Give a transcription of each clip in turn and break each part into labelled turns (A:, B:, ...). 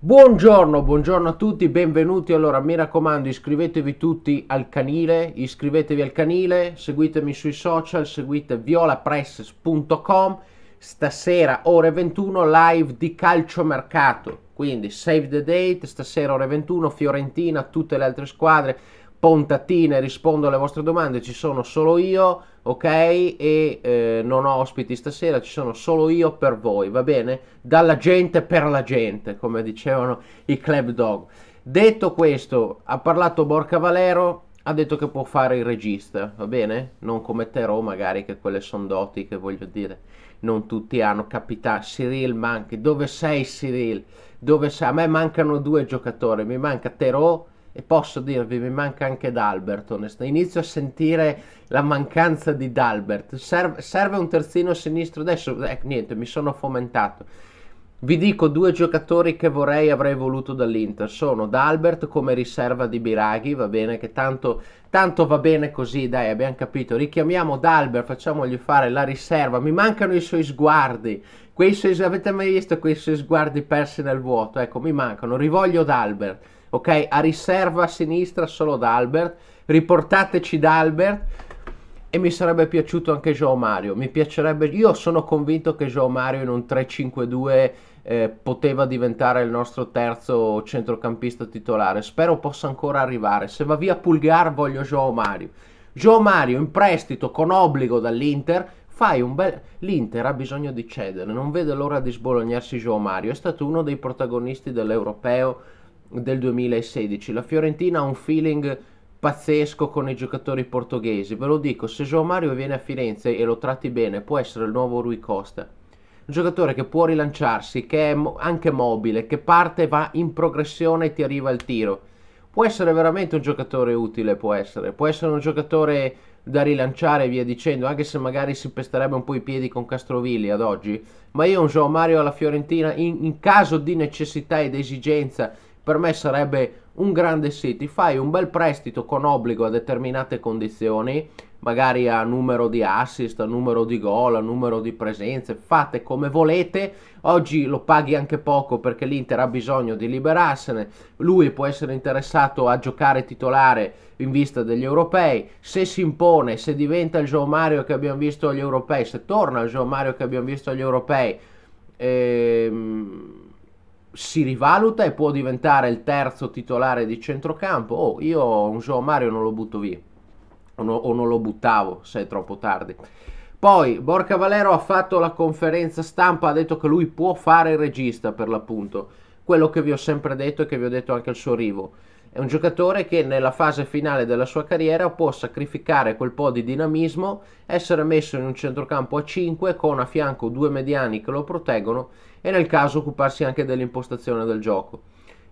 A: Buongiorno, buongiorno a tutti, benvenuti. Allora, mi raccomando, iscrivetevi tutti al canile, iscrivetevi al canile, seguitemi sui social, seguite violapress.com. Stasera ore 21 live di calciomercato. Quindi save the date, stasera ore 21 Fiorentina, tutte le altre squadre pontatine, rispondo alle vostre domande, ci sono solo io, ok? E eh, non ho ospiti stasera, ci sono solo io per voi, va bene? Dalla gente per la gente, come dicevano i club dog. Detto questo, ha parlato Borca Valero, ha detto che può fare il regista, va bene? Non commetterò magari che quelle sono doti che voglio dire, non tutti hanno capitano. Cyril manca, dove sei Cyril? Dove sei? A me mancano due giocatori, mi manca Terò e posso dirvi mi manca anche Dalberton inizio a sentire la mancanza di Dalbert serve, serve un terzino sinistro adesso eh, niente mi sono fomentato vi dico due giocatori che vorrei avrei voluto dall'Inter sono Dalbert come riserva di Biraghi va bene che tanto, tanto va bene così dai abbiamo capito richiamiamo Dalbert facciamogli fare la riserva mi mancano i suoi sguardi quei suoi, avete mai visto quei suoi sguardi persi nel vuoto ecco mi mancano rivoglio Dalbert ok? A riserva a sinistra solo D'Albert, riportateci D'Albert e mi sarebbe piaciuto anche Joao Mario, mi piacerebbe, io sono convinto che Joao Mario in un 3-5-2 eh, poteva diventare il nostro terzo centrocampista titolare, spero possa ancora arrivare, se va via Pulgar voglio Joao Mario. Joao Mario in prestito con obbligo dall'Inter, fai un bel... L'Inter ha bisogno di cedere, non vede l'ora di sbolognarsi Joao Mario, è stato uno dei protagonisti dell'Europeo del 2016. La Fiorentina ha un feeling pazzesco con i giocatori portoghesi. Ve lo dico, se João Mario viene a Firenze e lo tratti bene, può essere il nuovo Rui Costa. Un giocatore che può rilanciarsi, che è anche mobile, che parte, va in progressione e ti arriva il tiro. Può essere veramente un giocatore utile, può essere. Può essere un giocatore da rilanciare via dicendo, anche se magari si pesterebbe un po' i piedi con Castrovilli ad oggi. Ma io un João Mario alla Fiorentina, in, in caso di necessità ed esigenza, per me sarebbe un grande sì, ti fai un bel prestito con obbligo a determinate condizioni, magari a numero di assist, a numero di gol, a numero di presenze, fate come volete, oggi lo paghi anche poco perché l'Inter ha bisogno di liberarsene, lui può essere interessato a giocare titolare in vista degli europei, se si impone, se diventa il Gio Mario che abbiamo visto agli europei, se torna il Gio Mario che abbiamo visto agli europei, ehm si rivaluta e può diventare il terzo titolare di centrocampo. Oh, io un João Mario non lo butto via. O, no, o, non lo buttavo se è troppo tardi. Poi Borca Valero ha fatto la conferenza stampa, ha detto che lui può fare il regista per l'appunto. Quello che vi ho sempre detto e che vi ho detto anche al suo arrivo. È un giocatore che nella fase finale della sua carriera può sacrificare quel po' di dinamismo, essere messo in un centrocampo a 5 con a fianco due mediani che lo proteggono e nel caso occuparsi anche dell'impostazione del gioco.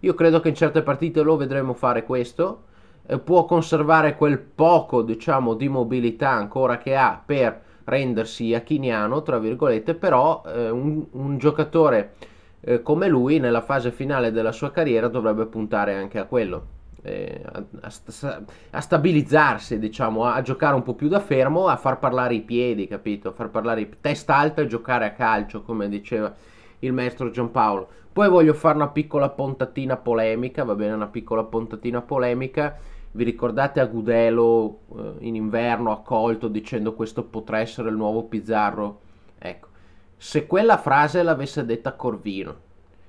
A: Io credo che in certe partite lo vedremo fare questo, eh, può conservare quel poco diciamo di mobilità ancora che ha per rendersi achiniano, tra virgolette, però eh, un, un giocatore eh, come lui nella fase finale della sua carriera dovrebbe puntare anche a quello. Eh, a, a, a, stabilizzarsi, diciamo, a, a, giocare un po' più da fermo, a far parlare i piedi, capito? A far parlare i, testa alta e giocare a calcio, come diceva il maestro Giampaolo. Poi voglio fare una piccola puntatina polemica, va bene, una piccola puntatina polemica. Vi ricordate Agudelo eh, in inverno accolto dicendo questo potrà essere il nuovo Pizzarro? Ecco, se quella frase l'avesse detta Corvino,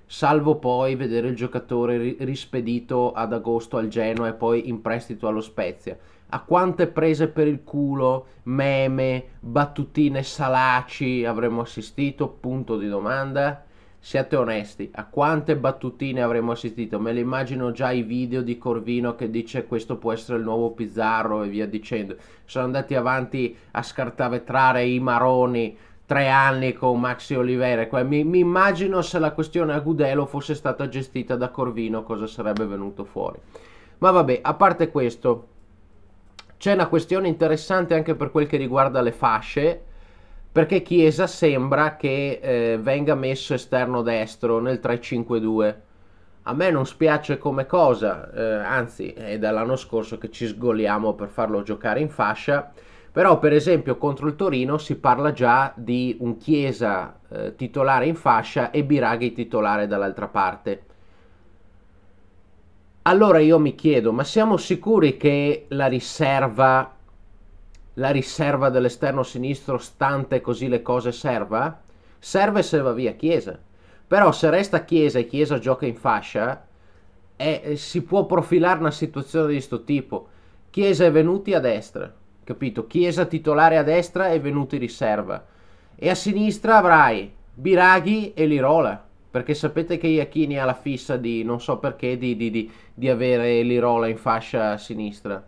A: salvo poi vedere il giocatore rispedito ad agosto al Genoa e poi in prestito allo Spezia. A quante prese per il culo, meme, battutine salaci avremmo assistito? Punto di domanda. Siate onesti, a quante battutine avremmo assistito? Me le immagino già i video di Corvino che dice questo può essere il nuovo Pizzarro e via dicendo. Sono andati avanti a scartavetrare i maroni tre anni con Maxi Oliveira. Mi, mi, immagino se la questione a Gudelo fosse stata gestita da Corvino, cosa sarebbe venuto fuori. Ma vabbè, a parte questo, c'è una questione interessante anche per quel che riguarda le fasce, perché Chiesa sembra che eh, venga messo esterno destro nel 3-5-2. A me non spiace come cosa, eh, anzi è dall'anno scorso che ci sgoliamo per farlo giocare in fascia però per esempio contro il Torino si parla già di un Chiesa eh, titolare in fascia e Biraghi titolare dall'altra parte. Allora io mi chiedo, ma siamo sicuri che la riserva, la riserva dell'esterno sinistro, stante così le cose, serva? Serve se va via Chiesa. Però se resta Chiesa e Chiesa gioca in fascia, eh, si può profilare una situazione di questo tipo. Chiesa è venuti a destra, capito? Chiesa titolare a destra e venuto in riserva. E a sinistra avrai Biraghi e Lirola. Perché sapete che Iachini ha la fissa di, non so perché, di, di, di, di avere Lirola in fascia a sinistra.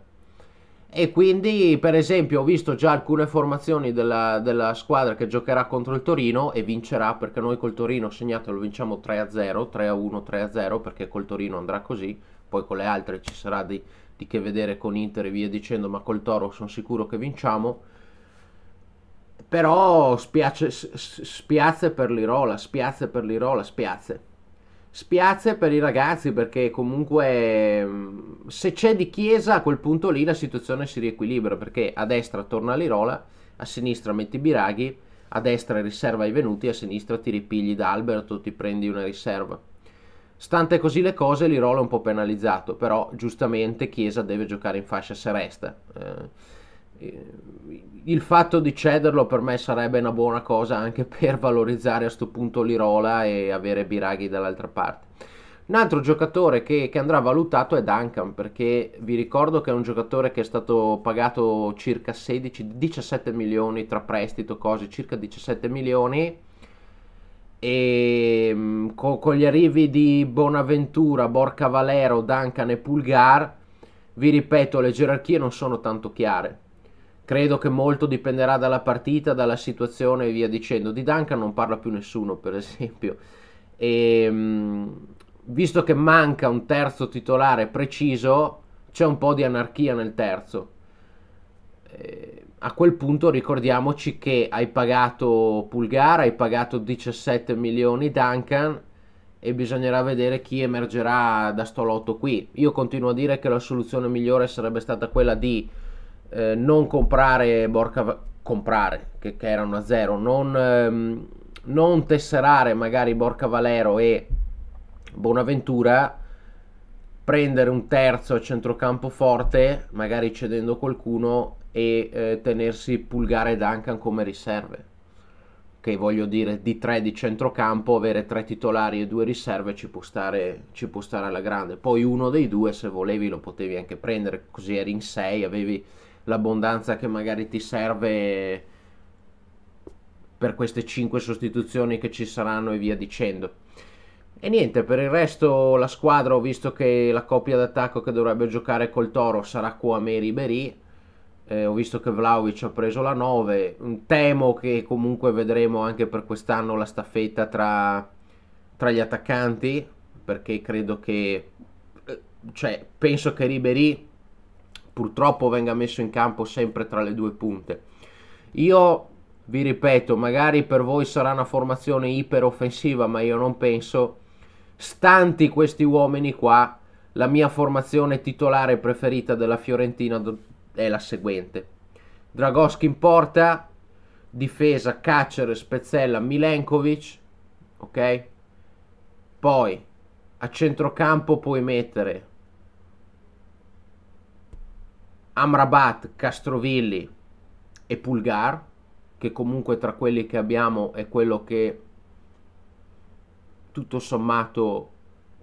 A: E quindi, per esempio, ho visto già alcune formazioni della, della, squadra che giocherà contro il Torino e vincerà perché noi col Torino segnatelo, vinciamo 3-0, 3-1, 3-0 perché col Torino andrà così poi con le altre ci sarà di, di che vedere con Inter e via dicendo, ma col Toro sono sicuro che vinciamo. Però spiace, spiazze per l'Irola, spiazze per l'Irola, spiazze. Spiazze per i ragazzi perché comunque mm, se c'è di Chiesa a quel punto lì la situazione si riequilibra perché a destra torna l'Irola, a sinistra metti Biraghi, a destra riserva i venuti, a sinistra ti ripigli da Alberto, ti prendi una riserva Stante così le cose, Lirola è un po' penalizzato, però giustamente Chiesa deve giocare in fascia seresta. Eh, il fatto di cederlo per me sarebbe una buona cosa anche per valorizzare a questo punto Lirola e avere Biraghi dall'altra parte. Un altro giocatore che, che, andrà valutato è Duncan, perché vi ricordo che è un giocatore che è stato pagato circa 16-17 milioni tra prestito, cose, circa 17 milioni e mm, con, con gli arrivi di Bonaventura, Borca Valero, Duncan e Pulgar, vi ripeto, le gerarchie non sono tanto chiare. Credo che molto dipenderà dalla partita, dalla situazione e via dicendo. Di Duncan non parla più nessuno, per esempio. E, mm, visto che manca un terzo titolare preciso, c'è un po' di anarchia nel terzo. Ehm a quel punto ricordiamoci che hai pagato Pulgar, hai pagato 17 milioni Duncan e bisognerà vedere chi emergerà da sto lotto qui. Io continuo a dire che la soluzione migliore sarebbe stata quella di eh, non comprare Borca comprare che, che era una zero, non, ehm, non tesserare magari Borca Valero e Bonaventura prendere un terzo a centrocampo forte, magari cedendo qualcuno e eh, tenersi Pulgare e Duncan come riserve. Che voglio dire, di tre di centrocampo, avere tre titolari e due riserve ci può, stare, ci può stare alla grande. Poi uno dei due, se volevi, lo potevi anche prendere, così eri in sei, avevi l'abbondanza che magari ti serve per queste cinque sostituzioni che ci saranno e via dicendo. E niente, per il resto la squadra ho visto che la coppia d'attacco che dovrebbe giocare col Toro sarà Kouame e Ribéry eh, ho visto che Vlaovic ha preso la 9. Temo che comunque vedremo anche per quest'anno la staffetta tra, tra gli attaccanti. Perché credo che. Eh, cioè, penso che Ribery purtroppo venga messo in campo sempre tra le due punte. Io vi ripeto, magari per voi sarà una formazione iperoffensiva, ma io non penso. Stanti questi uomini qua, la mia formazione titolare preferita della Fiorentina è la seguente. Dragoschi in porta, difesa Cacere, Spezzella, Milenkovic, ok? Poi a centrocampo puoi mettere Amrabat, Castrovilli e Pulgar, che comunque tra quelli che abbiamo è quello che tutto sommato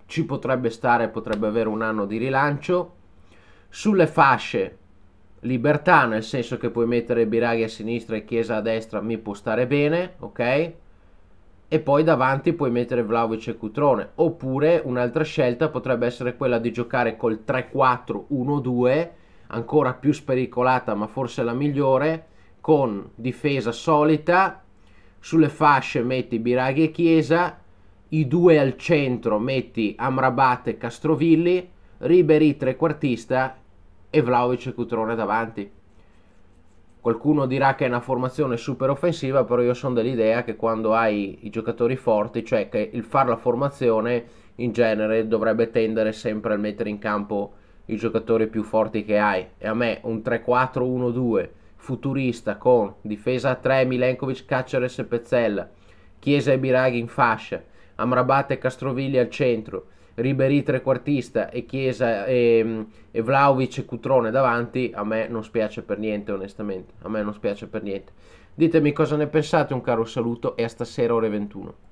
A: ci potrebbe stare, potrebbe avere un anno di rilancio. Sulle fasce libertà nel senso che puoi mettere Biraghi a sinistra e Chiesa a destra, mi può stare bene, ok? E poi davanti puoi mettere Vlaovic e Cutrone. Oppure un'altra scelta potrebbe essere quella di giocare col 3-4-1-2, ancora più spericolata ma forse la migliore, con difesa solita, sulle fasce metti Biraghi e Chiesa, i due al centro metti Amrabat e Castrovilli, Riberi trequartista e Vlaovic e Cutrone davanti. Qualcuno dirà che è una formazione super offensiva, però io sono dell'idea che quando hai i giocatori forti, cioè che il fare la formazione in genere dovrebbe tendere sempre a mettere in campo i giocatori più forti che hai. E a me un 3-4-1-2 futurista con difesa a 3 Milenkovic, Caceres e Pezzella, Chiesa e Biraghi in fascia, Amrabat e Castrovilli al centro, Ribery trequartista e Chiesa e, mm, e Vlaovic e Cutrone davanti, a me non spiace per niente onestamente, a me non spiace per niente. Ditemi cosa ne pensate, un caro saluto e a stasera ore 21.